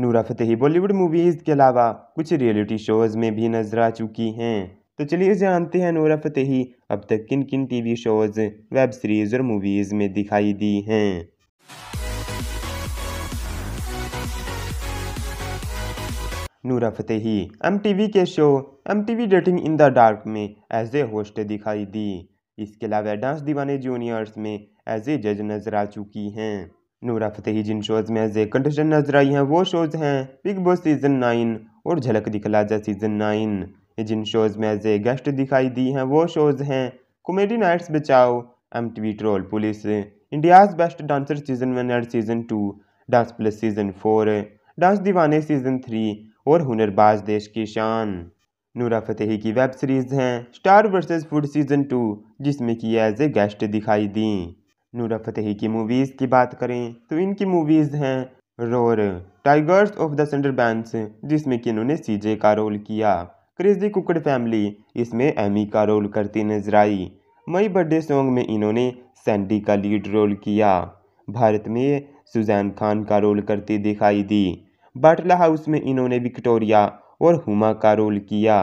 नूरा Fatehi Bollywood movies के अलावा कुछ रियलिटी शोज़ में भी नजर आ चुकी हैं तो चलिए जानते हैं नूरा फतेही अब तक किन किन टीवी शोज़ वेब सीरीज़ और मूवीज़ में दिखाई दी हैं नूरा फतेही एम के show M dating in the dark में एज ए होस्ट दिखाई दी इसके अलावा डांस दीवाने जूनियर्स में एज ए जज नजर आ चुकी हैं नूरा फतेही जिन शोज़ में एज ए कंटेस्टेंट नजर आई हैं वो शोज़ हैं बिग बॉस सीज़न नाइन और झलक दिखला जा सीज़न नाइन जिन शोज़ में एज ए गेस्ट दिखाई दी हैं वो शोज़ हैं comedy nights Bachao M T troll police India's best dancer season one and season two dance plus season four dance Deewane season three और Hunarbaaz Desh Ki Shaan Nora Fatehi की वेब सीरीज़ हैं star versus food season two जिसमें कि as a guest दिखाई दी नूरा Fatehi की movies की बात करें तो इनकी मूवीज़ हैं roar tigers of the Sundarbans जिसमें कि इन्होंने सीजे का रोल किया क्रेजी कुकड़ फैमिली इसमें एमी का रोल करती नजर आई मई बर्थडे सॉन्ग में इन्होंने सैंडी का लीड रोल किया भारत में सुजैन खान का रोल करती दिखाई दी बाटला हाउस में इन्होंने विक्टोरिया और हुमा का रोल किया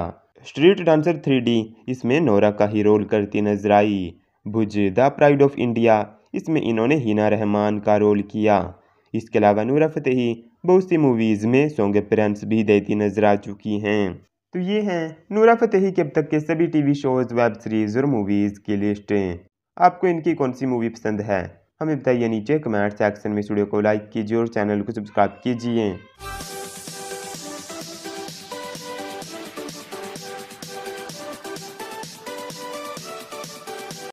स्ट्रीट डांसर थ्री इसमें नोरा का ही रोल करती नजर आई Bhuj the pride of India इसमें इन्होंने हिना रहमान का रोल किया इसके अलावा नूरा फतेही बहुत सी मूवीज़ में सॉन्ग अपरेंस भी देती नजर आ चुकी हैं तो ये हैं नूरा फतेही के अब तक के सभी टीवी शोज़ वेब सीरीज़ और मूवीज़ की लिस्टें आपको इनकी कौन सी मूवी पसंद है हमें बताइए नीचे कमेंट सेक्शन में स्टूडियो को लाइक कीजिए और चैनल को सब्सक्राइब कीजिए